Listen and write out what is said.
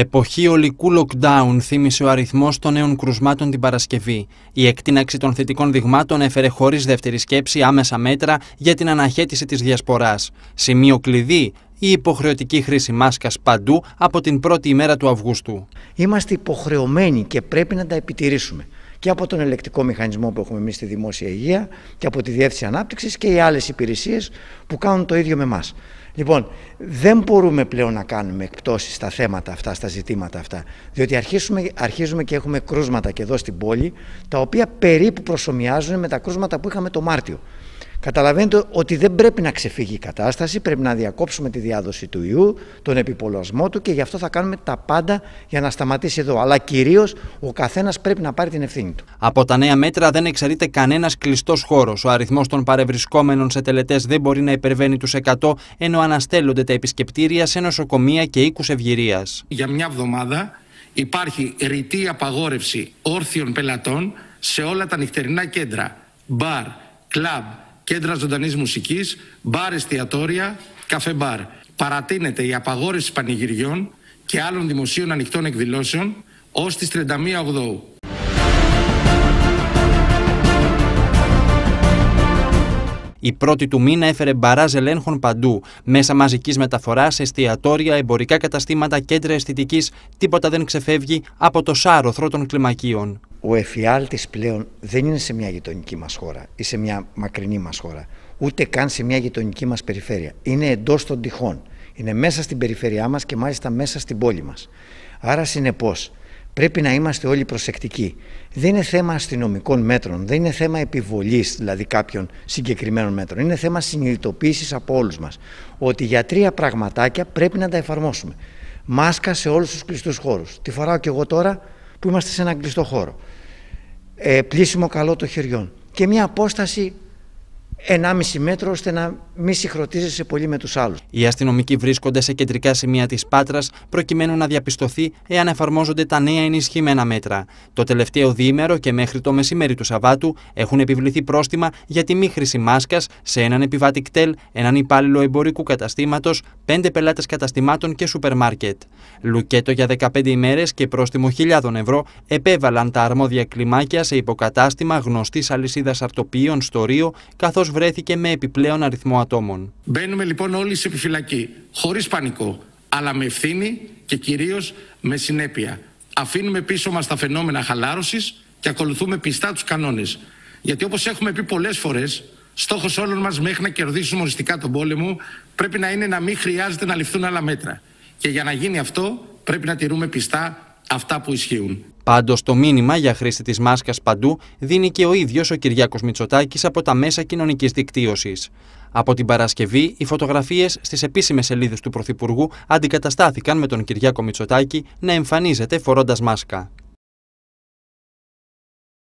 Εποχή ολικού lockdown θύμισε ο αριθμός των νέων κρουσμάτων την Παρασκευή. Η εκτείναξη των θετικών δειγμάτων έφερε χωρίς δεύτερη σκέψη άμεσα μέτρα για την αναχέτηση της διασποράς. Σημείο κλειδί η υποχρεωτική χρήση μάσκας παντού από την πρώτη ημέρα του Αυγούστου. Είμαστε υποχρεωμένοι και πρέπει να τα επιτηρήσουμε και από τον ελεκτικό μηχανισμό που έχουμε εμείς στη δημόσια υγεία και από τη διεύθυνση ανάπτυξης και οι άλλες υπηρεσίες που κάνουν το ίδιο με εμάς. Λοιπόν, δεν μπορούμε πλέον να κάνουμε εκπτώσεις στα θέματα αυτά, στα ζητήματα αυτά, διότι αρχίζουμε, αρχίζουμε και έχουμε κρούσματα και εδώ στην πόλη, τα οποία περίπου προσωμιάζουν με τα κρούσματα που είχαμε το Μάρτιο. Καταλαβαίνετε ότι δεν πρέπει να ξεφύγει η κατάσταση, πρέπει να διακόψουμε τη διάδοση του ιού, τον επιπολασμό του και γι' αυτό θα κάνουμε τα πάντα για να σταματήσει εδώ. Αλλά κυρίως ο καθένας πρέπει να πάρει την ευθύνη του. Από τα νέα μέτρα δεν εξαιρείται κανένας κλειστός χώρος. Ο αριθμός των παρευρισκόμενων σε τελετές δεν μπορεί να υπερβαίνει τους 100, ενώ αναστέλλονται τα επισκεπτήρια σε νοσοκομεία και οίκους ευγυρίας. Για μια εβδομάδα υπάρχει ρητή απαγόρευση όρθιων πελατών σε όλα τα νυχτερινά κέντρα, μπαρ, κλαμπ κέντρα ζωντανής μουσικής, μπαρ εστιατόρια, καφέ μπαρ. Παρατείνεται η απαγόρευση πανηγυριών και άλλων δημοσίων ανοιχτών εκδηλώσεων ως τις 31 Οκτώου. Η πρώτη του μήνα έφερε μπαράζ ελέγχων παντού. Μέσα μαζικής μεταφοράς, εστιατόρια, εμπορικά καταστήματα, κέντρα αισθητικής, τίποτα δεν ξεφεύγει από το σάρωθρο των κλιμακίων ο εφιάλτης πλέον δεν είναι σε μια γειτονική μας χώρα ή σε μια μακρινή μας χώρα, ούτε καν σε μια γειτονική μας περιφέρεια. Είναι εντός των τυχών. Είναι μέσα στην περιφέρειά μας και μάλιστα μέσα στην πόλη μας. Άρα συνεπώς πρέπει να είμαστε όλοι προσεκτικοί. Δεν είναι θέμα αστυνομικών μέτρων, δεν είναι θέμα επιβολής δηλαδή κάποιων συγκεκριμένων μέτρων. Είναι θέμα συνειδητοποίησης από όλους μας. ότι για τρία πραγματάκια πρέπει να τα εφαρμόσουμε. Μάσκα σε όλους τους κλειστούς χώρους. Τη φοράω και εγώ τώρα, που είμαστε σε έναν κλειστό χώρο. Ε, πλήσιμο καλό των χεριών και μια απόσταση 1,5 μέτρο ώστε να μην σε πολύ με τους άλλους. Οι αστυνομικοί βρίσκονται σε κεντρικά σημεία της Πάτρας προκειμένου να διαπιστωθεί εάν εφαρμόζονται τα νέα ενισχυμένα μέτρα. Το τελευταίο διήμερο και μέχρι το μεσημέρι του Σαββάτου έχουν επιβληθεί πρόστιμα για τη μη χρήση μάσκας σε έναν επιβάτη κτέλ, έναν υπάλληλο εμπορικού καταστήματος, πέντε πελάτες καταστημάτων και σούπερ μάρκετ. Λουκέτο για 15 ημέρες και πρόστιμο χιλιάδων ευρώ επέβαλαν τα αρμόδια κλιμάκια σε υποκατάστημα γνωστής αλυσίδας αρτοποιείων στο Ρίο, καθώς βρέθηκε με επιπλέον αριθμό ατόμων. Μπαίνουμε λοιπόν όλοι σε επιφυλακή, χωρίς πανικό, αλλά με ευθύνη και κυρίως με συνέπεια. Αφήνουμε πίσω μας τα φαινόμενα χαλάρωσης και ακολουθούμε πιστά τους κανόνες. Γιατί όπως έχουμε πει πολλές φορές, στόχος όλων μας μέχρι να κερδίσουμε οριστικά τον πόλεμο πρέπει να είναι να μην χρειάζεται να ληφθούν άλλα μέτρα. Και για να γίνει αυτό πρέπει να τηρούμε πιστά αυτά που ισχύουν. Πάντως, το μήνυμα για χρήση της μάσκας παντού δίνει και ο ίδιος ο Κυριάκος Μητσοτάκης από τα μέσα κοινωνικής δικτύωσης. Από την Παρασκευή, οι φωτογραφίες στις επίσημες σελίδες του Πρωθυπουργού αντικαταστάθηκαν με τον Κυριάκο Μητσοτάκη να εμφανίζεται φορώντας μάσκα.